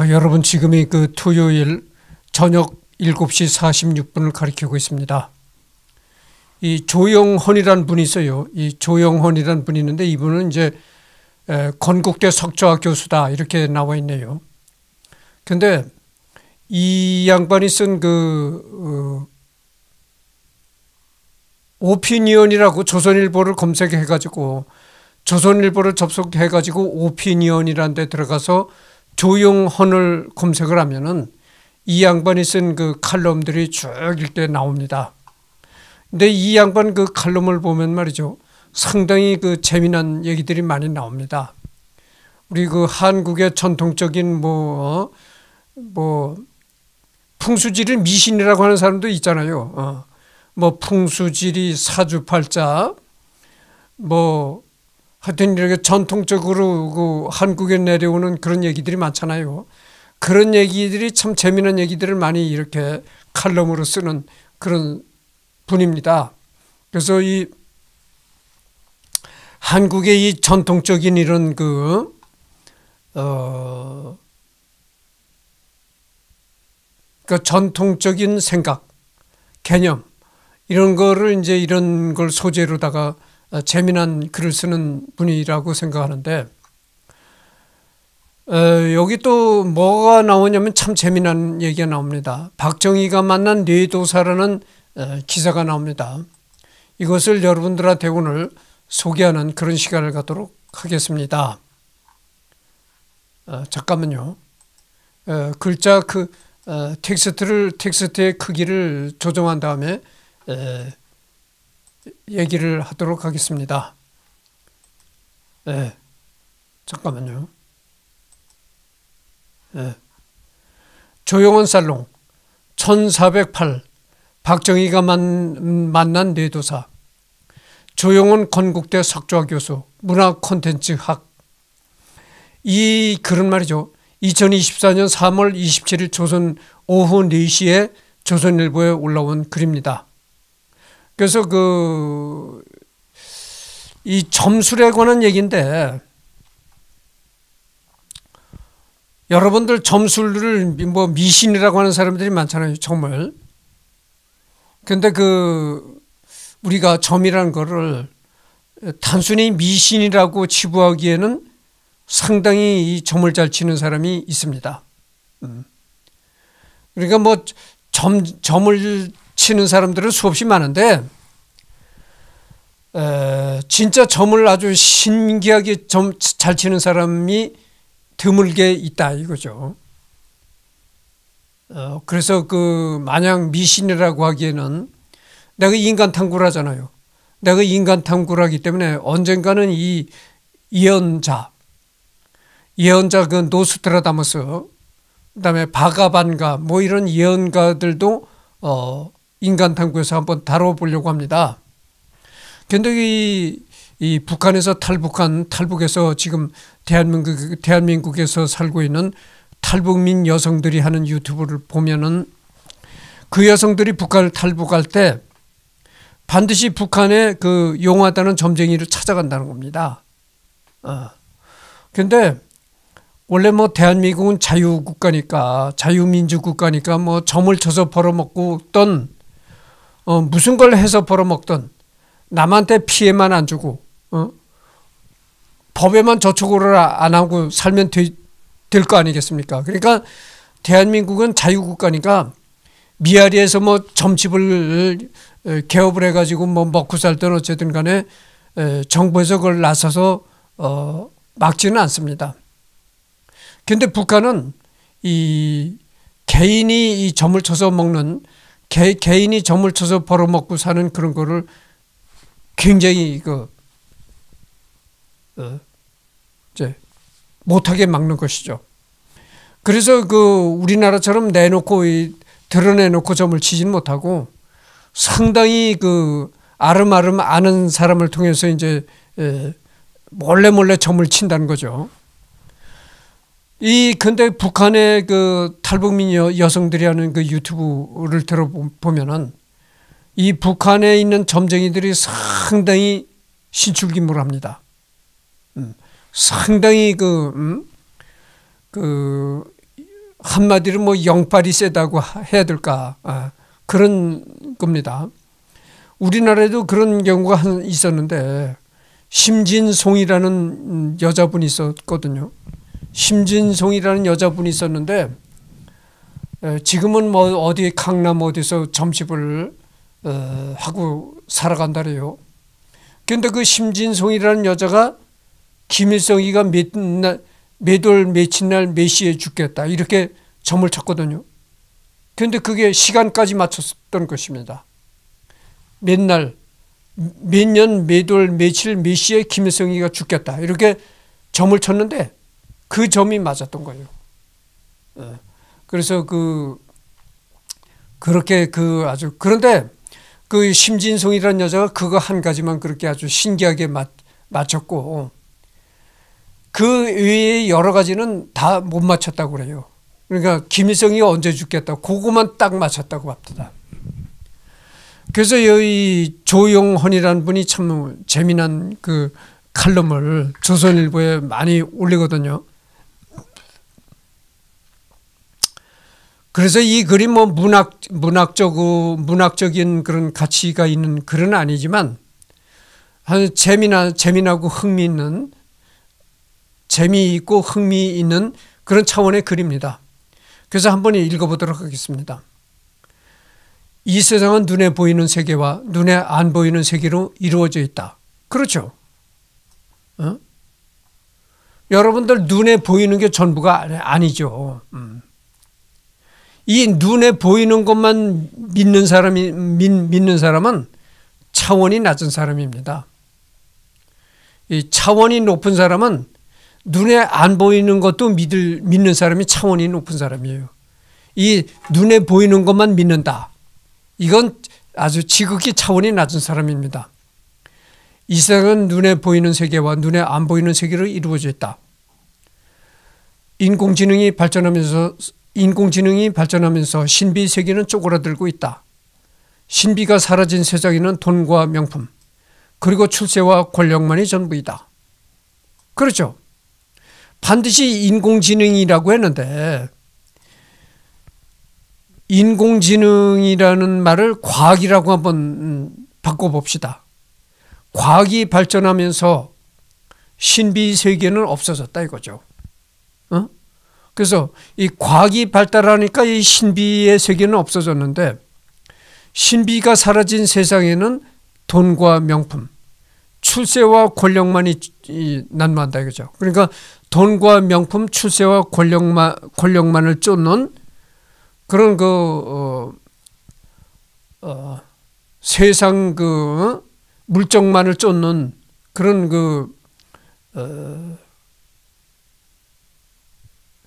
아, 여러분 지금이 그 토요일 저녁 7시 46분을 가리키고 있습니다. 이 조영헌이란 분이 있어요. 이 조영헌이란 분이 있는데 이분은 이제 건국대 석좌 교수다 이렇게 나와 있네요. 근데 이 양반이 쓴그 어, 오피니언이라고 조선일보를 검색해 가지고 조선일보를 접속해 가지고 오피니언이란 데 들어가서 조용헌을 검색을 하면은 이 양반이 쓴 그 칼럼들이 쭉 이렇게 나옵니다. 근데 이 양반 그 칼럼을 보면 말이죠. 상당히 그 재미난 얘기들이 많이 나옵니다. 우리 그 한국의 전통적인 뭐, 어, 뭐, 풍수지리 미신이라고 하는 사람도 있잖아요. 어. 뭐, 풍수지리, 사주팔자, 뭐, 하여튼 이렇게 전통적으로 그 한국에 내려오는 그런 얘기들이 많잖아요. 그런 얘기들이 참 재미난 얘기들을 많이 이렇게 칼럼으로 쓰는 그런 분입니다. 그래서 이 한국의 이 전통적인 이런 그, 어, 그 전통적인 생각, 개념, 이런 거를 이제 이런 걸 소재로다가 어, 재미난 글을 쓰는 분이라고 생각하는데 어, 여기 또 뭐가 나오냐면 참 재미난 얘기가 나옵니다. 박정희가 만난 뇌도사라는 어, 기사가 나옵니다. 이것을 여러분들한테 오늘 소개하는 그런 시간을 갖도록 하겠습니다. 잠깐만요. 글자 그 텍스트를 텍스트의 크기를 조정한 다음에 얘기를 하도록 하겠습니다. 네. 잠깐만요. 네. 조용한 살롱 1408 박정희가 만, 만난 뇌도사 조용은 건국대 석좌 교수 문화 콘텐츠학 이 글은 말이죠. 2024년 3월 27일 조선 오후 4시에 조선일보에 올라온 글입니다. 그래서 그 이 점술에 관한 얘기인데 여러분들 점술을 뭐 미신이라고 하는 사람들이 많잖아요. 점을. 근데 그 우리가 점이라는 거를 단순히 미신이라고 치부하기에는 상당히 이 점을 잘 치는 사람이 있습니다. 음. 그러니까 뭐 점, 점을 치는 사람들은 수없이 많은데 에, 진짜 점을 아주 신기하게 점 잘 치는 사람이 드물게 있다 이거죠. 어, 그래서 그 마냥 미신이라고 하기에는 내가 인간 탐구라잖아요. 내가 인간 탐구라기 때문에 언젠가는 이 예언자, 예언자 그 노스트라다무스, 그다음에 바가반가 뭐 이런 예언가들도 어 인간 탐구에서 한번 다뤄보려고 합니다. 근데 이, 이 북한에서 탈북한 탈북에서 지금 대한민국 대한민국에서 살고 있는 탈북민 여성들이 하는 유튜브를 보면은 그 여성들이 북한을 탈북할 때 반드시 북한의 그 용하다는 점쟁이를 찾아간다는 겁니다. 어. 근데 원래 뭐 대한민국은 자유국가니까 자유민주국가니까 뭐 점을 쳐서 벌어먹고 있던 어, 무슨 걸 해서 벌어먹던 남한테 피해만 안 주고 어? 법에만 저촉을 안 하고 살면 될 거 아니겠습니까? 그러니까 대한민국은 자유국가니까 미아리에서 뭐 점집을 개업을 해가지고 뭐 먹고 살든 어쨌든 간에 정부에서 그걸 나서서 어, 막지는 않습니다. 근데 북한은 이 개인이 이 점을 쳐서 먹는 개, 개인이 점을 쳐서 벌어먹고 사는 그런 거를 굉장히 그 이제 못하게 막는 것이죠. 그래서 그 우리나라처럼 내놓고 이, 드러내놓고 점을 치진 못하고 상당히 그 아름아름 아는 사람을 통해서 이제 몰래 몰래 점을 친다는 거죠. 이 근데 북한의 그 탈북민 여, 여성들이 하는 그 유튜브를 들어보면은 이 북한에 있는 점쟁이들이 상당히 신출기물 합니다. 음, 상당히 그, 음, 그, 한마디로 뭐 영빨이 세다고 해야 될까. 아, 그런 겁니다. 우리나라에도 그런 경우가 있었는데, 심진송이라는 여자분이 있었거든요. 심진송이라는 여자분이 있었는데 지금은 뭐 어디 강남 어디서 점집을 어, 하고 살아간다래요. 그런데 그 심진송이라는 여자가 김일성이가 몇날 몇월 며칠 날몇 시에 죽겠다 이렇게 점을 쳤거든요. 그런데 그게 시간까지 맞췄던 것입니다. 몇 날, 몇 년, 몇 월, 며칠, 몇 시에 김일성이가 죽겠다 이렇게 점을 쳤는데 그 점이 맞았던 거예요. 예. 그래서 그 그렇게 그 아주 그런데 그 심진송이라는 여자가 그거 한 가지만 그렇게 아주 신기하게 맞, 맞췄고 그 외의 여러 가지는 다 못 맞췄다고 그래요. 그러니까 김일성이 언제 죽겠다 그거만 딱 맞췄다고 합니다. 그래서 이 조용헌이라는 분이 참 재미난 그 칼럼을 조선일보에 많이 올리거든요. 그래서 이 글이 뭐 문학 문학적고 문학적인 그런 가치가 있는 글은 아니지만 아 재미나 재미나고 흥미있는 재미있고 흥미있는 그런 차원의 글입니다. 그래서 한번 읽어보도록 하겠습니다. 이 세상은 눈에 보이는 세계와 눈에 안 보이는 세계로 이루어져 있다. 그렇죠? 어? 여러분들 눈에 보이는 게 전부가 아니죠. 음. 이 눈에 보이는 것만 믿는 사람이 믿, 믿는 사람은 차원이 낮은 사람입니다. 이 차원이 높은 사람은 눈에 안 보이는 것도 믿을 믿는 사람이 차원이 높은 사람이에요. 이 눈에 보이는 것만 믿는다. 이건 아주 지극히 차원이 낮은 사람입니다. 이 세상은 눈에 보이는 세계와 눈에 안 보이는 세계로 이루어져 있다. 인공지능이 발전하면서 인공지능이 발전하면서 신비 세계는 쪼그라들고 있다. 신비가 사라진 세상에는 돈과 명품, 그리고 출세와 권력만이 전부이다. 그렇죠. 반드시 인공지능이라고 했는데, 인공지능이라는 말을 과학이라고 한번 음, 바꿔봅시다. 과학이 발전하면서 신비 세계는 없어졌다 이거죠. 그래서 이 과학이 발달하니까 이 신비의 세계는 없어졌는데 신비가 사라진 세상에는 돈과 명품, 출세와 권력만이 난무한다 이거죠. 그러니까 돈과 명품, 출세와 권력만 권력만을 쫓는 그런 그 어, 어, 세상 그 어? 물정만을 쫓는 그런 그 어,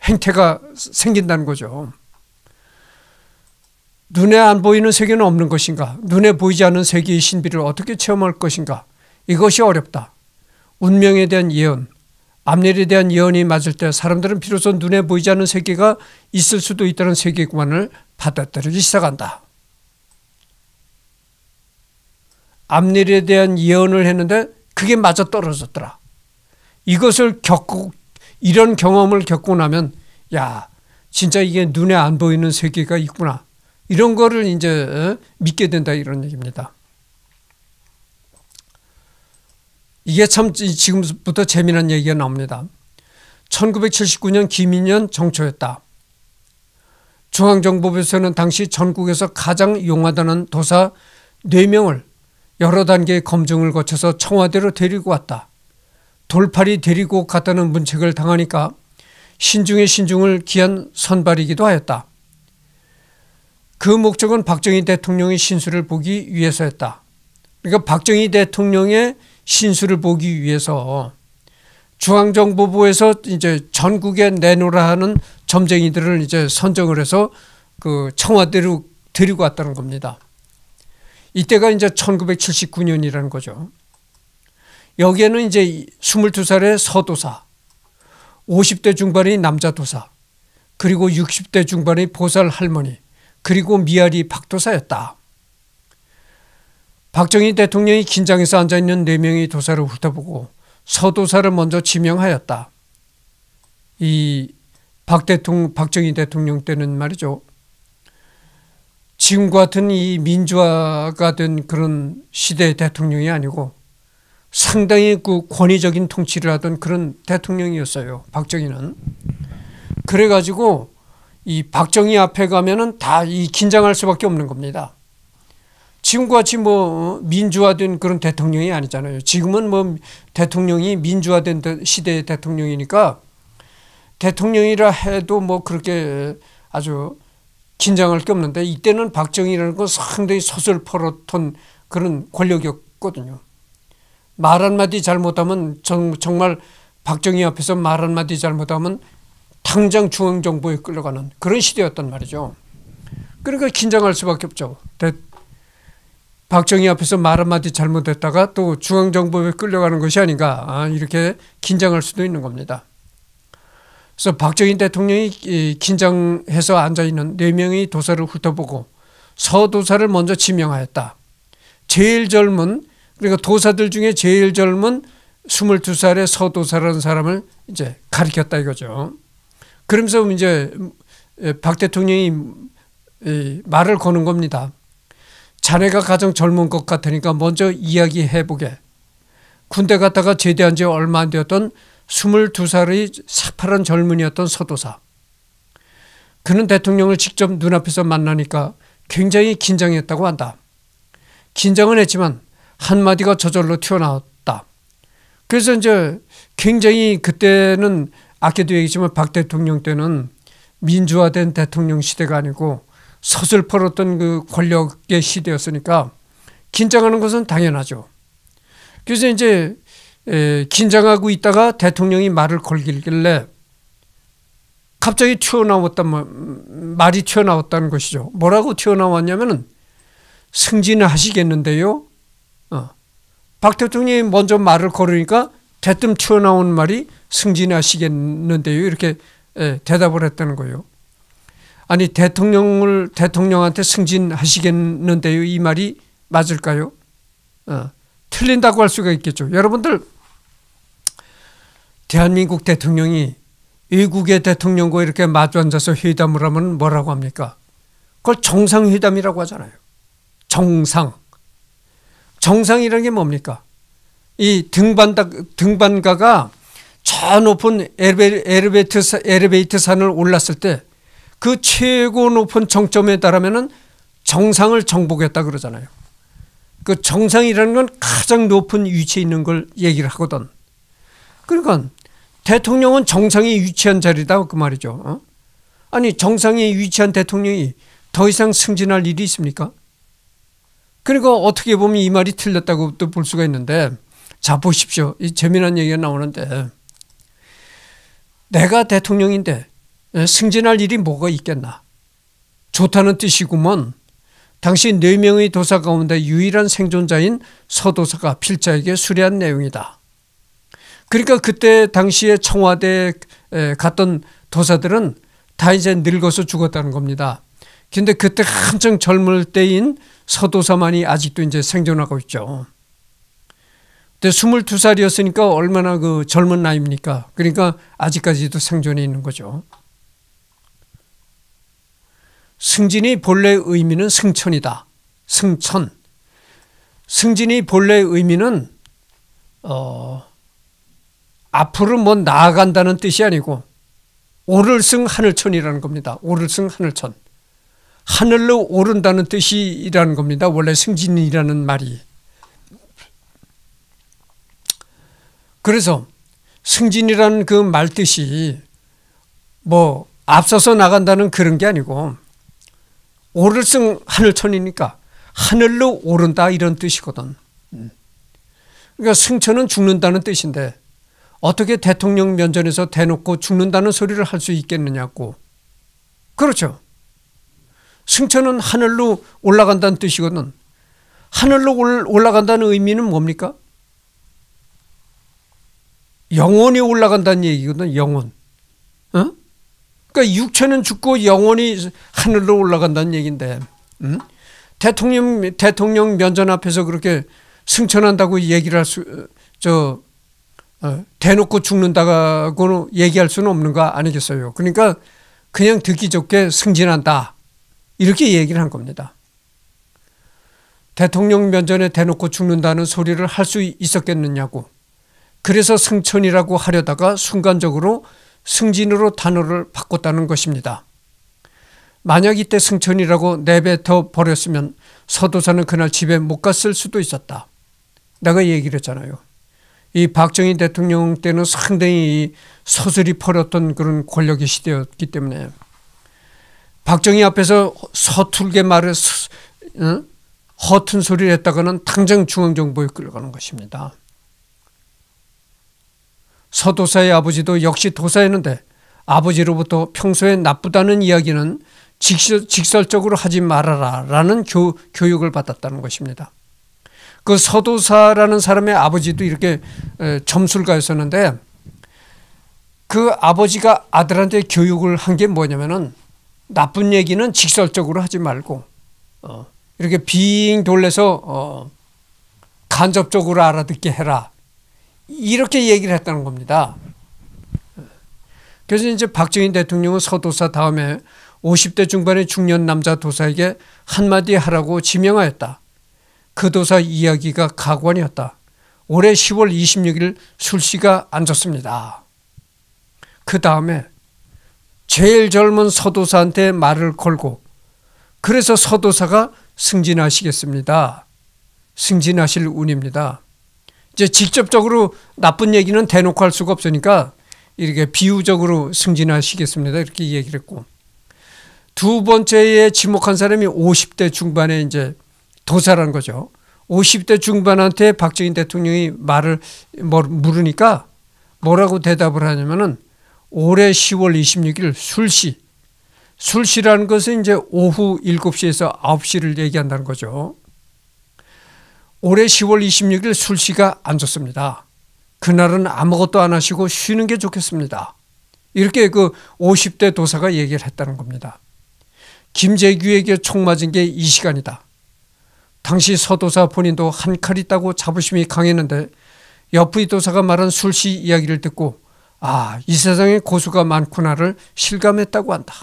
행태가 생긴다는 거죠. 눈에 안 보이는 세계는 없는 것인가? 눈에 보이지 않는 세계의 신비를 어떻게 체험할 것인가? 이것이 어렵다. 운명에 대한 예언, 앞일에 대한 예언이 맞을 때 사람들은 비로소 눈에 보이지 않는 세계가 있을 수도 있다는 세계관을 받아들이기 시작한다. 앞일에 대한 예언을 했는데 그게 맞아 떨어졌더라. 이것을 겪고 이런 경험을 겪고 나면 야 진짜 이게 눈에 안 보이는 세계가 있구나 이런 거를 이제 어, 믿게 된다 이런 얘기입니다. 이게 참 지금부터 재미난 얘기가 나옵니다. 1979년 김인년 정초였다. 중앙정보부에서는 당시 전국에서 가장 용하다는 도사 4명을 여러 단계의 검증을 거쳐서 청와대로 데리고 왔다. 돌팔이 데리고 갔다는 문책을 당하니까 신중의 신중을 기한 선발이기도 하였다. 그 목적은 박정희 대통령의 신수를 보기 위해서였다. 그러니까 박정희 대통령의 신수를 보기 위해서 중앙정보부에서 이제 전국에 내놓으라 하는 점쟁이들을 이제 선정을 해서 그 청와대로 데리고 왔다는 겁니다. 이때가 이제 1979년이라는 거죠. 여기에는 이제 22살의 서도사, 50대 중반의 남자 도사, 그리고 60대 중반의 보살 할머니, 그리고 미아리 박도사였다. 박정희 대통령이 긴장해서 앉아있는 4명의 도사를 훑어보고 서도사를 먼저 지명하였다. 이 박대통, 박정희 대통령 때는 말이죠. 지금 과 같은 이 민주화가 된 그런 시대의 대통령이 아니고 상당히 그 권위적인 통치를 하던 그런 대통령이었어요. 박정희는. 그래가지고 이 박정희 앞에 가면은 다 이 긴장할 수밖에 없는 겁니다. 지금과 같이 뭐 어, 민주화된 그런 대통령이 아니잖아요. 지금은 뭐 대통령이 민주화된 시대의 대통령이니까 대통령이라 해도 뭐 그렇게 아주 긴장할 게 없는데 이때는 박정희라는 건 상당히 서슬퍼렇던 그런 권력이었거든요. 말 한마디 잘못하면 정, 정말 박정희 앞에서 말 한마디 잘못하면 당장 중앙정부에 끌려가는 그런 시대였단 말이죠. 그러니까 긴장할 수밖에 없죠. 박정희 앞에서 말 한마디 잘못했다가 또 중앙정부에 끌려가는 것이 아닌가 아, 이렇게 긴장할 수도 있는 겁니다. 그래서 박정희 대통령이 긴장해서 앉아있는 4명의 도사를 훑어보고 서도사를 먼저 지명하였다. 제일 젊은 그러니까 도사들 중에 제일 젊은 22살의 서도사라는 사람을 이제 가르켰다 이거죠. 그러면서 이제 박 대통령이 말을 거는 겁니다. 자네가 가장 젊은 것 같으니까 먼저 이야기해보게. 군대 갔다가 제대한 지 얼마 안 되었던 22살의 새파란 젊은이였던 서도사. 그는 대통령을 직접 눈앞에서 만나니까 굉장히 긴장했다고 한다. 긴장은 했지만 한마디가 저절로 튀어나왔다. 그래서 이제 굉장히 그때는 아껴도얘기지만박 대통령 때는 민주화된 대통령 시대가 아니고 서슬퍼렀던 그 권력의 시대였으니까 긴장하는 것은 당연하죠. 그래서 이제 긴장하고 있다가 대통령이 말을 걸길래 갑자기 튀어나왔단 말이 튀어나왔다는 것이죠. 뭐라고 튀어나왔냐면은 승진하시겠는데요. 어. 박 대통령이 먼저 말을 걸으니까 대뜸 튀어나온 말이 승진하시겠는데요. 이렇게 예, 대답을 했다는 거예요. 아니 대통령을 대통령한테 승진하시겠는데요. 이 말이 맞을까요? 어. 틀린다고 할 수가 있겠죠. 여러분들 대한민국 대통령이 외국의 대통령과 이렇게 마주 앉아서 회담을 하면 뭐라고 합니까? 그걸 정상회담이라고 하잖아요. 정상. 정상이라는 게 뭡니까? 이 등반다, 등반가가 저 높은 엘리베이터, 엘리베이터 산을 올랐을 때 그 최고 높은 정점에 달하면은 정상을 정복했다 그러잖아요. 그 정상이라는 건 가장 높은 위치에 있는 걸 얘기를 하거든. 그러니까 대통령은 정상이 위치한 자리다 그 말이죠. 어? 아니 정상이 위치한 대통령이 더 이상 승진할 일이 있습니까? 그리고 어떻게 보면 이 말이 틀렸다고 또볼 수가 있는데 자 보십시오. 이 재미난 얘기가 나오는데 내가 대통령인데 승진할 일이 뭐가 있겠나. 좋다는 뜻이구먼. 당시 네 명의 도사 가운데 유일한 생존자인 서도사가 필자에게 수리한 내용이다. 그러니까 그때 당시에 청와대에 갔던 도사들은 다 이제 늙어서 죽었다는 겁니다. 근데 그때 한창 젊을 때인 서도사만이 아직도 이제 생존하고 있죠. 근데 22살이었으니까 얼마나 그 젊은 나이입니까? 그러니까 아직까지도 생존이 있는 거죠. 승진이 본래 의미는 승천이다. 승천. 승진이 본래 의미는 어, 앞으로 뭐 나아간다는 뜻이 아니고 오를승 하늘천이라는 겁니다. 오를승 하늘천. 하늘로 오른다는 뜻이라는 겁니다. 원래 승진이라는 말이. 그래서 승진이라는 그 말뜻이 뭐 앞서서 나간다는 그런 게 아니고 오를승 하늘천이니까 하늘로 오른다 이런 뜻이거든. 음. 그러니까 승천은 죽는다는 뜻인데 어떻게 대통령 면전에서 대놓고 죽는다는 소리를 할 수 있겠느냐고. 그렇죠. 승천은 하늘로 올라간다는 뜻이거든. 하늘로 올라간다는 의미는 뭡니까? 영원히 올라간다는 얘기거든. 영원. 어? 그러니까 육체는 죽고 영원히 하늘로 올라간다는 얘기인데 응? 음? 대통령 대통령 면전 앞에서 그렇게 승천한다고 얘기를 할수저 어, 대놓고 죽는다고 얘기할 수는 없는 거 아니겠어요. 그러니까 그냥 듣기 좋게 승진한다. 이렇게 얘기를 한 겁니다. 대통령 면전에 대놓고 죽는다는 소리를 할 수 있었겠느냐고. 그래서 승천이라고 하려다가 순간적으로 승진으로 단어를 바꿨다는 것입니다. 만약 이때 승천이라고 내뱉어 네 버렸으면 서도사는 그날 집에 못 갔을 수도 있었다. 내가 얘기를 했잖아요. 이 박정희 대통령 때는 상당히 서슬이 퍼렸던 그런 권력의 시대였기 때문에 박정희 앞에서 서툴게 말을 응? 허튼 소리를 했다가는 당장 중앙정부에끌어가는 것입니다. 서도사의 아버지도 역시 도사였는데 아버지로부터 평소에 나쁘다는 이야기는 직설, 적으로 하지 말아라 라는 교, 교육을 받았다는 것입니다. 그 서도사라는 사람의 아버지도 이렇게 점술가였었는데 그 아버지가 아들한테 교육을 한 게 뭐냐면은 나쁜 얘기는 직설적으로 하지 말고 어, 이렇게 빙 돌려서 어, 간접적으로 알아듣게 해라 이렇게 얘기를 했다는 겁니다. 그래서 이제 박정희 대통령은 서도사 다음에 50대 중반의 중년 남자 도사에게 한마디 하라고 지명하였다. 그 도사 이야기가 가관이었다. 올해 10월 26일 술씨가 앉았습니다. 그 다음에 제일 젊은 서도사한테 말을 걸고 그래서 서도사가 승진하시겠습니다. 승진하실 운입니다. 이제 직접적으로 나쁜 얘기는 대놓고 할 수가 없으니까 이렇게 비유적으로 승진하시겠습니다. 이렇게 얘기를 했고 두 번째에 지목한 사람이 50대 중반에 이제 도사란 거죠. 50대 중반한테 박정희 대통령이 말을 뭐, 물으니까 뭐라고 대답을 하냐면은 올해 10월 26일 술시 술시라는 것은 이제 오후 7시에서 9시를 얘기한다는 거죠. 올해 10월 26일 술시가 안 좋습니다. 그날은 아무것도 안 하시고 쉬는 게 좋겠습니다. 이렇게 그 50대 도사가 얘기를 했다는 겁니다. 김재규에게 총 맞은 게 이 시간이다. 당시 서도사 본인도 한칼이 있다고 자부심이 강했는데 옆의 도사가 말한 술시 이야기를 듣고 아, 이 세상에 고수가 많구나를 실감했다고 한다.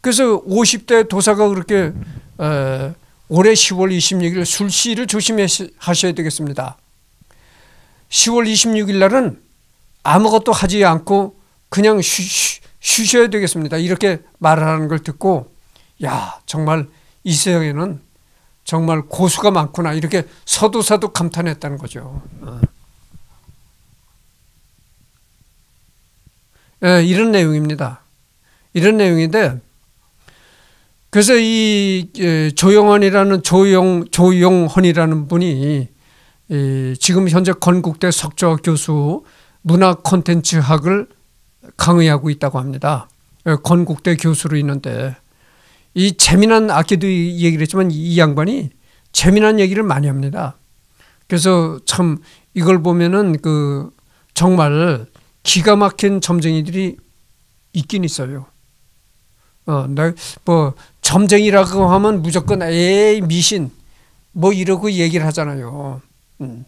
그래서 50대 도사가 그렇게 에, 어, 올해 10월 26일 술시를 조심하셔야 되겠습니다. 10월 26일 날은 아무것도 하지 않고 그냥 쉬, 쉬셔야 되겠습니다. 이렇게 말하는 걸 듣고 야 정말 이 세상에는 정말 고수가 많구나 이렇게 서도사도 감탄했다는 거죠. 어. 예, 이런 내용입니다. 이런 내용인데 그래서 이 예, 조영헌이라는 조용 조용헌이라는 분이 지금 현재 건국대 석좌 교수 문화 콘텐츠학을 강의하고 있다고 합니다. 예, 건국대 교수로 있는데 이 재미난 아까도 얘기를 했지만 이 양반이 재미난 얘기를 많이 합니다. 그래서 참 이걸 보면은 그 정말 기가 막힌 점쟁이들이 있긴 있어요. 어, 나, 뭐, 점쟁이라고 하면 무조건 에이, 미신. 뭐 이러고 얘기를 하잖아요. 음.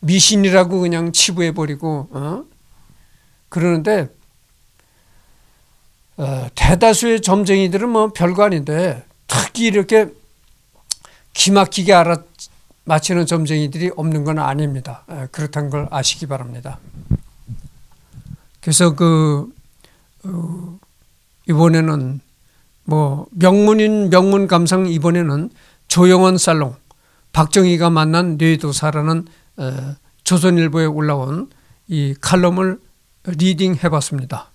미신이라고 그냥 치부해버리고, 어? 그러는데, 어, 대다수의 점쟁이들은 뭐 별거 아닌데, 특히 이렇게 기막히게 알아 맞히는 점쟁이들이 없는 건 아닙니다. 예, 그렇다는 걸 아시기 바랍니다. 그래서 그 어, 이번에는 뭐 명문인 명문 감상 이번에는 조영원 살롱 박정희가 만난 뇌도사라는 어, 조선일보에 올라온 이 칼럼을 리딩해봤습니다.